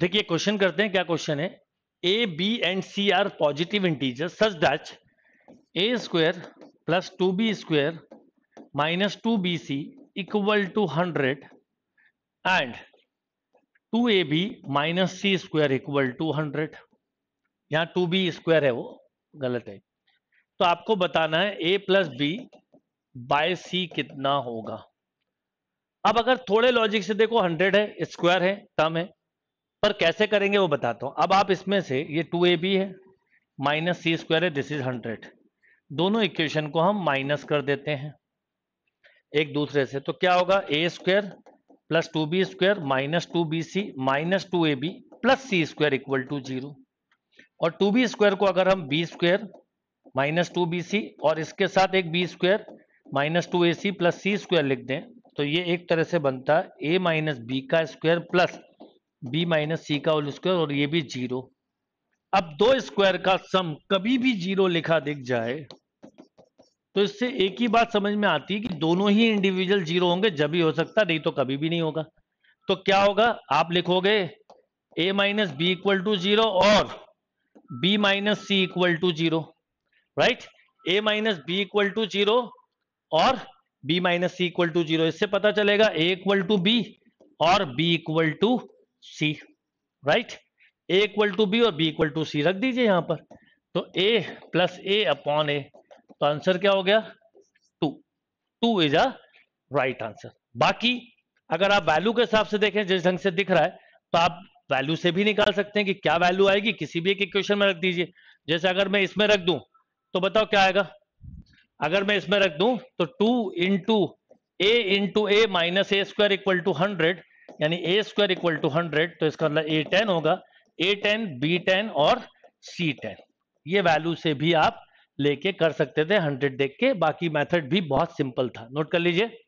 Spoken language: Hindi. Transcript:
देखिए क्वेश्चन करते हैं क्या क्वेश्चन है A B and C are positive integer such that A square plus two B square minus two B C equal to hundred and two A B minus C square equal to hundred यहां टू बी स्क्वायर है वो गलत है तो आपको बताना है A plus B by C कितना होगा अब अगर थोड़े लॉजिक से देखो हंड्रेड है स्क्वायर है टर्म है पर कैसे करेंगे वो बताता हूँ अब आप इसमें से ये टू ए बी है माइनस सी स्क्वायर है दिस इज हंड्रेड दोनों इक्वेशन को हम माइनस कर देते हैं एक दूसरे से तो क्या होगा A square plus two B square minus two B C minus two A B plus C square equal to zero और टू बी स्क्वायर को अगर हम B square minus two B C और इसके साथ एक B square minus two A C plus C square लिख दें तो ये एक तरह से बनता है ए माइनस बी का square plus B minus C का होल स्क्वायर और ये भी जीरो अब दो स्क्वायर का सम कभी भी जीरो लिखा दिख जाए तो इससे एक ही बात समझ में आती है कि दोनों ही इंडिविजुअल जीरो होंगे जब भी हो सकता नहीं तो कभी भी नहीं होगा तो क्या होगा आप लिखोगे A minus B equal to zero और B minus C equal to zero right A minus B equal to zero और B minus C equal to zero इससे पता चलेगा ए इक्वल टू बी और B equal to C right A equal to B और बी इक्वल टू सी रख दीजिए यहां पर तो ए प्लस ए अपॉन ए तो आंसर क्या हो गया two two is a right answer बाकी अगर आप वैल्यू के हिसाब से देखें जिस ढंग से दिख रहा है तो आप वैल्यू से भी निकाल सकते हैं कि क्या वैल्यू आएगी किसी भी एक इक्वेशन में रख दीजिए जैसे अगर मैं इसमें रख दूं तो बताओ क्या आएगा अगर मैं इसमें रख दूं तो two into a into a minus a square equal to hundred यानी a square equal to hundred तो इसका मतलब ए टेन होगा ए टेन बी टेन और सी टेन ये वैल्यू से भी आप लेके कर सकते थे हंड्रेड देख के बाकी मेथड भी बहुत सिंपल था नोट कर लीजिए